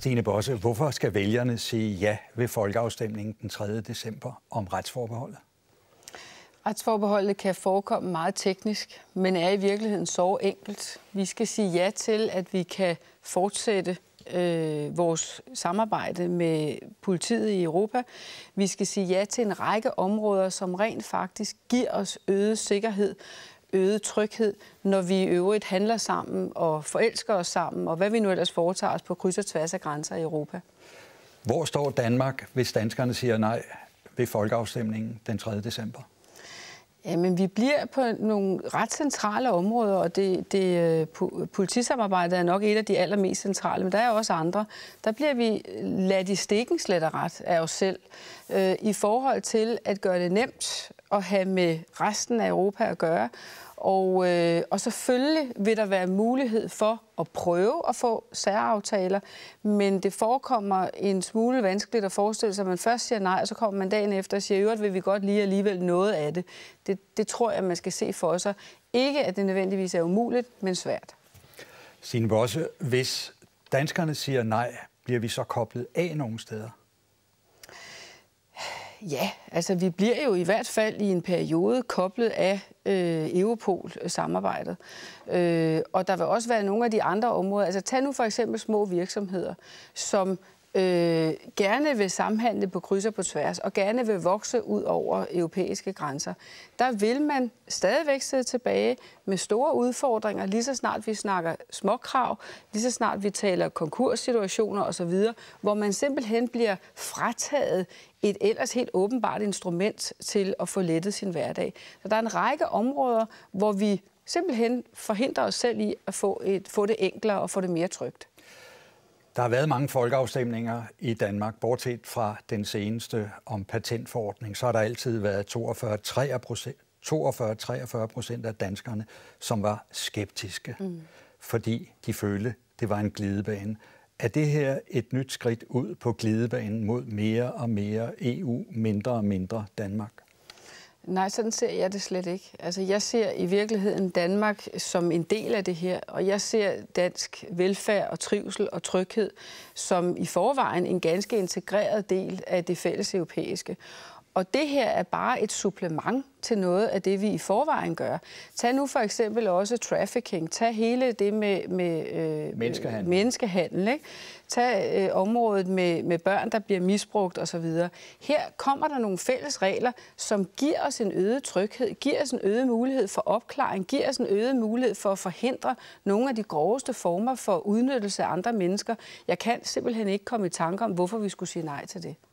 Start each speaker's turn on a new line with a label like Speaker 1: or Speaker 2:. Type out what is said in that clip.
Speaker 1: Stine Bosse, hvorfor skal vælgerne sige ja ved folkeafstemningen den 3. december om retsforbeholdet?
Speaker 2: Retsforbeholdet kan forekomme meget teknisk, men er i virkeligheden så enkelt. Vi skal sige ja til, at vi kan fortsætte øh, vores samarbejde med politiet i Europa. Vi skal sige ja til en række områder, som rent faktisk giver os øget sikkerhed øget tryghed, når vi i øvrigt handler sammen og forelsker os sammen, og hvad vi nu ellers foretager os på kryds og tværs af grænser i Europa.
Speaker 1: Hvor står Danmark, hvis danskerne siger nej ved folkeafstemningen den 3. december?
Speaker 2: Jamen, vi bliver på nogle ret centrale områder, og det, det, øh, politisamarbejdet er nok et af de allermest centrale, men der er også andre. Der bliver vi ladt i stikken slet og ret af os selv øh, i forhold til at gøre det nemt at have med resten af Europa at gøre, og, øh, og selvfølgelig vil der være mulighed for at prøve at få særaftaler, men det forekommer en smule vanskeligt at forestille sig, at man først siger nej, og så kommer man dagen efter og siger, at vil vi godt lige alligevel noget af det. det. Det tror jeg, man skal se for sig. Ikke, at det nødvendigvis er umuligt, men svært.
Speaker 1: Signe Bosse, hvis danskerne siger nej, bliver vi så koblet af nogle steder?
Speaker 2: Ja, altså vi bliver jo i hvert fald i en periode koblet af øh, Europol-samarbejdet. Øh, og der vil også være nogle af de andre områder. Altså tag nu for eksempel små virksomheder, som øh, gerne vil samhandle på kryds og på tværs, og gerne vil vokse ud over europæiske grænser, der vil man stadigvæk sidde tilbage med store udfordringer, lige så snart vi snakker småkrav, lige så snart vi taler konkurssituationer osv., hvor man simpelthen bliver frataget et ellers helt åbenbart instrument til at få lettet sin hverdag. Så der er en række områder, hvor vi simpelthen forhindrer os selv i at få, et, få det enklere og få det mere trygt.
Speaker 1: Der har været mange folkeafstemninger i Danmark, bortset fra den seneste om patentforordning. Så har der altid været 42-43 procent 42-43 af danskerne, som var skeptiske, mm. fordi de følte, det var en glidebane. Er det her et nyt skridt ud på glidebanen mod mere og mere EU, mindre og mindre Danmark?
Speaker 2: Nej, sådan ser jeg det slet ikke. Altså, jeg ser i virkeligheden Danmark som en del af det her, og jeg ser dansk velfærd og trivsel og tryghed som i forvejen en ganske integreret del af det fælles europæiske. Og det her er bare et supplement til noget af det, vi i forvejen gør. Tag nu for eksempel også trafficking. Tag hele det med, med øh, menneskehandel. menneskehandel ikke? Tag øh, området med, med børn, der bliver misbrugt osv. Her kommer der nogle fælles regler, som giver os en øget tryghed, giver os en øget mulighed for opklaring, giver os en øget mulighed for at forhindre nogle af de groveste former for udnyttelse af andre mennesker. Jeg kan simpelthen ikke komme i tanke om, hvorfor vi skulle sige nej til det.